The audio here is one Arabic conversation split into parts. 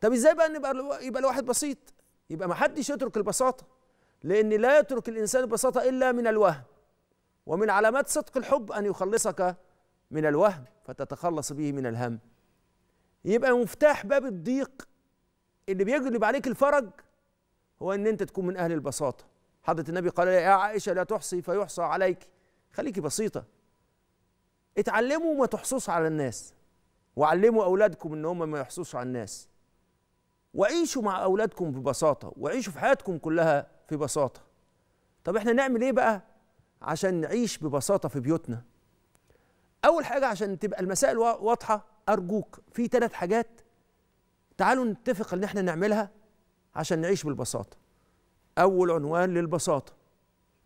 طب ازاي بقى نبقى يبقى الواحد بسيط يبقى ما حدش يترك البساطه لان لا يترك الانسان البساطه الا من الوهم ومن علامات صدق الحب ان يخلصك من الوهم فتتخلص به من الهم يبقى مفتاح باب الضيق اللي بيجلب عليك الفرج هو ان انت تكون من اهل البساطه حضره النبي قال يا عائشه لا تحصي فيحصى عليك خليكي بسيطه اتعلموا ما تحصوش على الناس وعلموا اولادكم ان هم ما يحصوش على الناس وعيشوا مع اولادكم ببساطه وعيشوا في حياتكم كلها في بساطه طب احنا نعمل ايه بقى عشان نعيش ببساطه في بيوتنا اول حاجه عشان تبقى المسائل واضحه ارجوك في ثلاث حاجات تعالوا نتفق ان احنا نعملها عشان نعيش بالبساطه اول عنوان للبساطه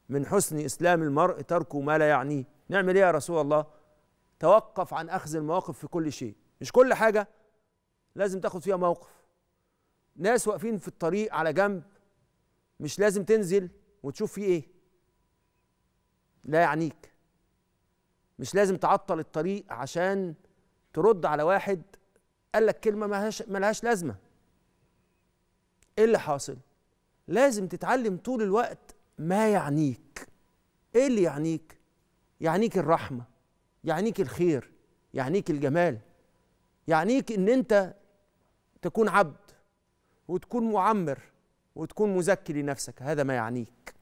من حسن اسلام المرء تركه ما لا يعنيه نعمل ايه يا رسول الله توقف عن اخذ المواقف في كل شيء مش كل حاجه لازم تاخد فيها موقف ناس واقفين في الطريق على جنب مش لازم تنزل وتشوف فيه ايه لا يعنيك مش لازم تعطل الطريق عشان ترد على واحد قال لك كلمه ملهاش ملهاش لازمه ايه اللي حاصل لازم تتعلم طول الوقت ما يعنيك ايه اللي يعنيك يعنيك الرحمه يعنيك الخير يعنيك الجمال يعنيك ان انت تكون عبد وتكون معمر وتكون مزكي لنفسك هذا ما يعنيك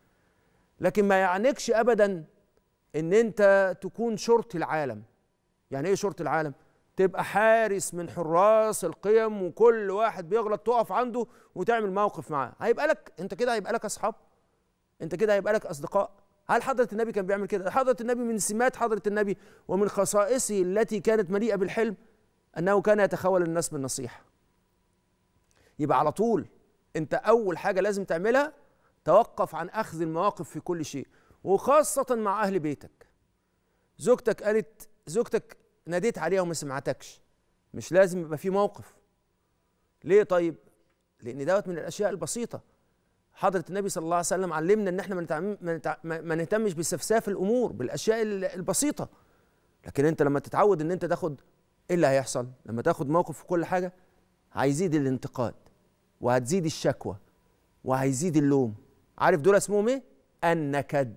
لكن ما يعنيكش ابدا ان انت تكون شرطي العالم يعني ايه شرطي العالم تبقى حارس من حراس القيم وكل واحد بيغلط تقف عنده وتعمل موقف معاه هيبقى لك انت كده هيبقى لك اصحاب انت كده هيبقى لك اصدقاء هل حضرة النبي كان بيعمل كده؟ حضرة النبي من سمات حضرة النبي ومن خصائصه التي كانت مليئة بالحلم أنه كان يتخول الناس بالنصيحة يبقى على طول انت اول حاجه لازم تعملها توقف عن اخذ المواقف في كل شيء وخاصه مع اهل بيتك زوجتك قالت زوجتك ناديت عليها وما سمعتكش مش لازم يبقى في موقف ليه طيب لان دوت من الاشياء البسيطه حضره النبي صلى الله عليه وسلم علمنا ان احنا ما نهتمش بسفساف الامور بالاشياء البسيطه لكن انت لما تتعود ان انت تاخد ايه اللي هيحصل لما تاخد موقف في كل حاجه هيزيد الانتقاد وهتزيد الشكوى وهيزيد اللوم عارف دول اسمهم ايه النكد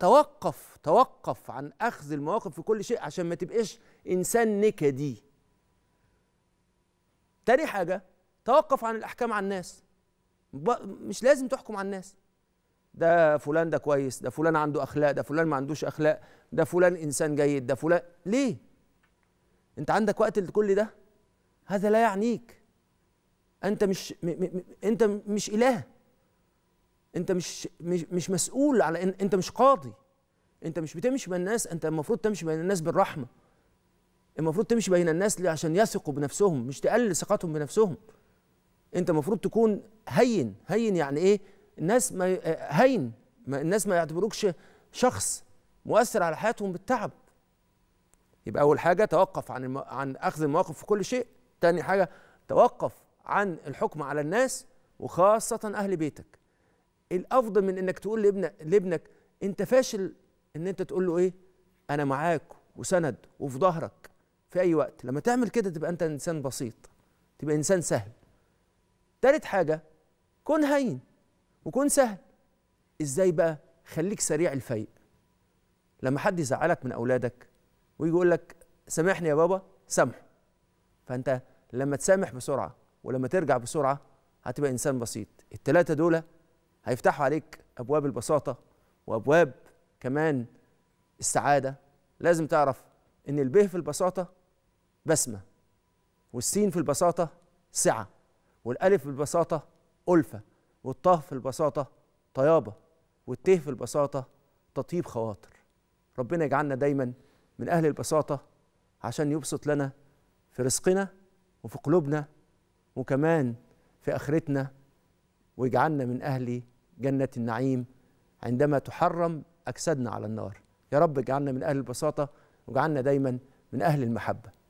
توقف توقف عن اخذ المواقف في كل شيء عشان ما تبقاش انسان نكدي تاني حاجه توقف عن الاحكام على الناس مش لازم تحكم على الناس ده فلان ده كويس ده فلان عنده اخلاق ده فلان ما عندوش اخلاق ده فلان انسان جيد ده فلان ليه انت عندك وقت لكل ده هذا لا يعنيك انت مش م م انت مش اله انت مش مش, مش مسؤول على إن انت مش قاضي انت مش بتمشي بين الناس انت المفروض تمشي بين الناس بالرحمه المفروض تمشي بين الناس عشان يثقوا بنفسهم مش تقلل ثقتهم بنفسهم انت المفروض تكون هين هين يعني ايه الناس ما هين ما الناس ما يعتبروكش شخص مؤثر على حياتهم بالتعب يبقى اول حاجه توقف عن عن اخذ المواقف في كل شيء تاني حاجه توقف عن الحكم على الناس وخاصة أهل بيتك الأفضل من إنك تقول لابنك, لابنك أنت فاشل إن أنت تقول له إيه أنا معاك وسند وفي ظهرك في أي وقت لما تعمل كده تبقى أنت إنسان بسيط تبقى إنسان سهل تالت حاجة كن هين وكن سهل إزاي بقى خليك سريع الفيق لما حد يزعلك من أولادك ويجي يقول لك سامحني يا بابا سامحه فأنت لما تسامح بسرعة ولما ترجع بسرعه هتبقى انسان بسيط الثلاثه دول هيفتحوا عليك ابواب البساطه وابواب كمان السعاده لازم تعرف ان الب في البساطه بسمه والسين في البساطه سعه والالف في البساطه الفه والطه في البساطه طيابه والته في البساطه تطيب خواطر ربنا يجعلنا دايما من اهل البساطه عشان يبسط لنا في رزقنا وفي قلوبنا وكمان في اخرتنا واجعلنا من اهل جنه النعيم عندما تحرم اجسادنا على النار يا رب اجعلنا من اهل البساطه واجعلنا دايما من اهل المحبه